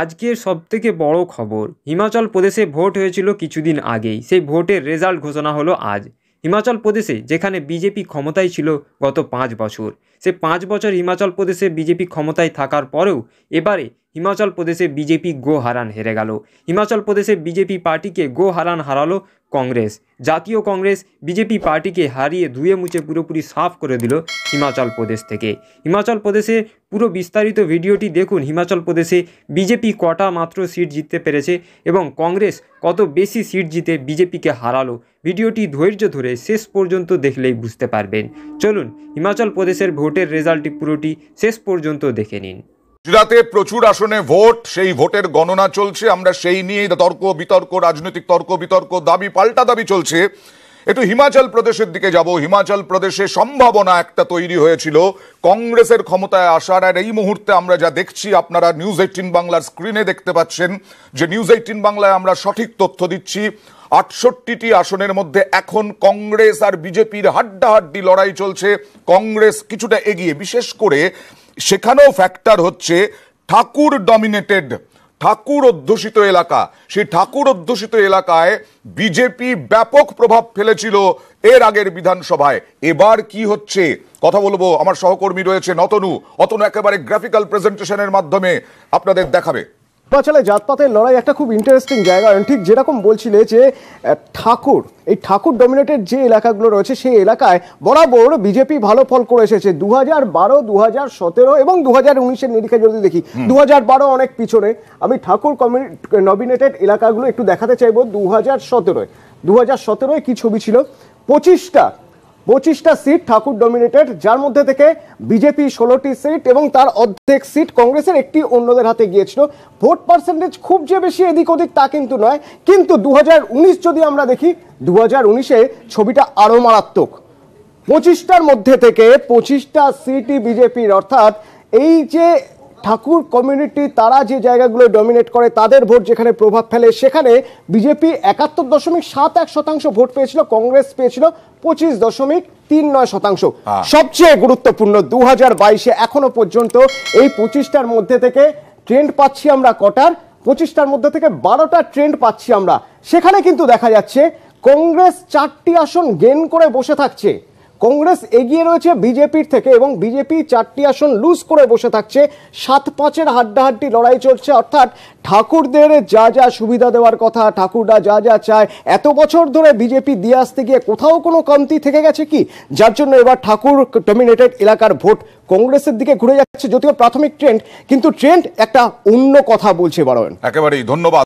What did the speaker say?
আজকের সবথেকে বড় খবর হিমাচল প্রদেশে ভোট হয়েছিল কিছুদিন আগেই সেই ভোটের রেজাল্ট ঘোষণা হলো আজ হিমাচল প্রদেশে যেখানে বিজেপি ক্ষমতায় ছিল গত পাঁচ বছর সে পাঁচ বছর হিমাচল প্রদেশে বিজেপি ক্ষমতায় থাকার পরেও এবারে হিমাচল প্রদেশে বিজেপি গো হারান হেরে গেল হিমাচল প্রদেশে বিজেপি পার্টিকে গো হারান হারালো কংগ্রেস জাতীয় কংগ্রেস বিজেপি পার্টিকে হারিয়ে ধুয়ে মুছে পুরোপুরি সাফ করে দিল হিমাচল প্রদেশ থেকে হিমাচল প্রদেশে পুরো বিস্তারিত ভিডিওটি দেখুন হিমাচল প্রদেশে বিজেপি কটা মাত্র সিট জিততে পেরেছে এবং কংগ্রেস কত বেশি সিট জিতে বিজেপিকে হারালো ভিডিওটি ধৈর্য ধরে শেষ পর্যন্ত দেখলেই বুঝতে পারবেন চলুন হিমাচল প্রদেশের ভোটের রেজাল্টটি পুরোটি শেষ পর্যন্ত দেখে নিন গুজরাতে প্রচুর আসনে ভোট সেই ভোটের গণনা চলছে আমরা সেই নিয়ে তর্ক বিতর্ক রাজনৈতিক তর্ক বিতর্ক দাবি পাল্টা দাবি চলছে একটু হিমাচল প্রদেশের দিকে যাব হিমাচল প্রদেশে সম্ভাবনা একটা তৈরি হয়েছিল কংগ্রেসের ক্ষমতায় আসার আর এই মুহূর্তে আমরা যা দেখছি আপনারা নিউজ এইটিন বাংলার স্ক্রিনে দেখতে পাচ্ছেন যে নিউজ এইটিন বাংলায় আমরা সঠিক তথ্য দিচ্ছি আটষট্টিটি আসনের মধ্যে এখন কংগ্রেস আর বিজেপির হাড্ডাহাড্ডি লড়াই চলছে কংগ্রেস কিছুটা এগিয়ে বিশেষ করে সেখানেও ফ্যাক্টর হচ্ছে ঠাকুর ডমিনেটেড ঠাকুর অধ্যুষিত এলাকা সেই ঠাকুর অধ্যুষিত এলাকায় বিজেপি ব্যাপক প্রভাব ফেলেছিল এর আগের বিধানসভায় এবার কি হচ্ছে কথা বলবো আমার সহকর্মী রয়েছে নতনু অতনু একেবারে গ্রাফিক্যাল প্রেজেন্টেশনের মাধ্যমে আপনাদের দেখাবে আসলে জাতপাতের লড়াই একটা খুব ইন্টারেস্টিং জায়গা ঠিক যেরকম বলছিলে যে ঠাকুর এই ঠাকুর ডমিনেটেড যে এলাকাগুলো রয়েছে সেই এলাকায় বরাবর বিজেপি ভালো ফল করে এসেছে দু হাজার বারো দু হাজার সতেরো এবং দু হাজার উনিশের নিরীক্ষা যদি দেখি দু হাজার বারো অনেক পিছনে আমি ঠাকুর নমিনেটেড এলাকাগুলো একটু দেখাতে চাইবো দু হাজার সতেরোয় দু হাজার সতেরোয় কী ছবি ছিল পঁচিশটা পঁচিশটা সিট ঠাকুর ডমিনেটেড যার মধ্যে থেকে বিজেপি ষোলোটি সিট এবং তার অর্ধেক সিট কংগ্রেসের একটি অন্যদের হাতে গিয়েছিল ভোট পার্সেন্টেজ খুব যে বেশি এদিক ওদিক তা কিন্তু নয় কিন্তু দু যদি আমরা দেখি দু হাজার ছবিটা আরও মারাত্মক পঁচিশটার মধ্যে থেকে পঁচিশটা সিটই বিজেপির অর্থাৎ এই যে ঠাকুর কমিউনিটি তারা যে জায়গাগুলো ডমিনেট করে তাদের ভোট যেখানে প্রভাব ফেলে সেখানে বিজেপি একাত্তর দশমিক সাত এক শতাংশ ভোট পেয়েছিল কংগ্রেস পেয়েছিল পঁচিশ দশমিক তিন নয় শতাংশ সবচেয়ে গুরুত্বপূর্ণ দু হাজার বাইশে এখনো পর্যন্ত এই পঁচিশটার মধ্যে থেকে ট্রেন্ড পাচ্ছি আমরা কটার পঁচিশটার মধ্যে থেকে বারোটা ট্রেন্ড পাচ্ছি আমরা সেখানে কিন্তু দেখা যাচ্ছে কংগ্রেস চারটি আসন গেন করে বসে থাকছে কংগ্রেস এগিয়ে রয়েছে বিজেপির থেকে এবং বিজেপি চারটি আসন লুজ করে বসে থাকছে সাত পাঁচের হাড্ডাহাড্ডি লড়াই চলছে অর্থাৎ ঠাকুরদের যা যা সুবিধা দেওয়ার কথা ঠাকুররা যা যা চায় এত বছর ধরে বিজেপি দিয়ে আসতে গিয়ে কোথাও কোনো কমতি থেকে গেছে কি যার জন্য এবার ঠাকুর ডমিনেটেড এলাকার ভোট কংগ্রেসের দিকে ঘুরে যাচ্ছে যদিও প্রাথমিক ট্রেন্ড কিন্তু ট্রেন্ড একটা অন্য কথা বলছে বরণ একেবারেই ধন্যবাদ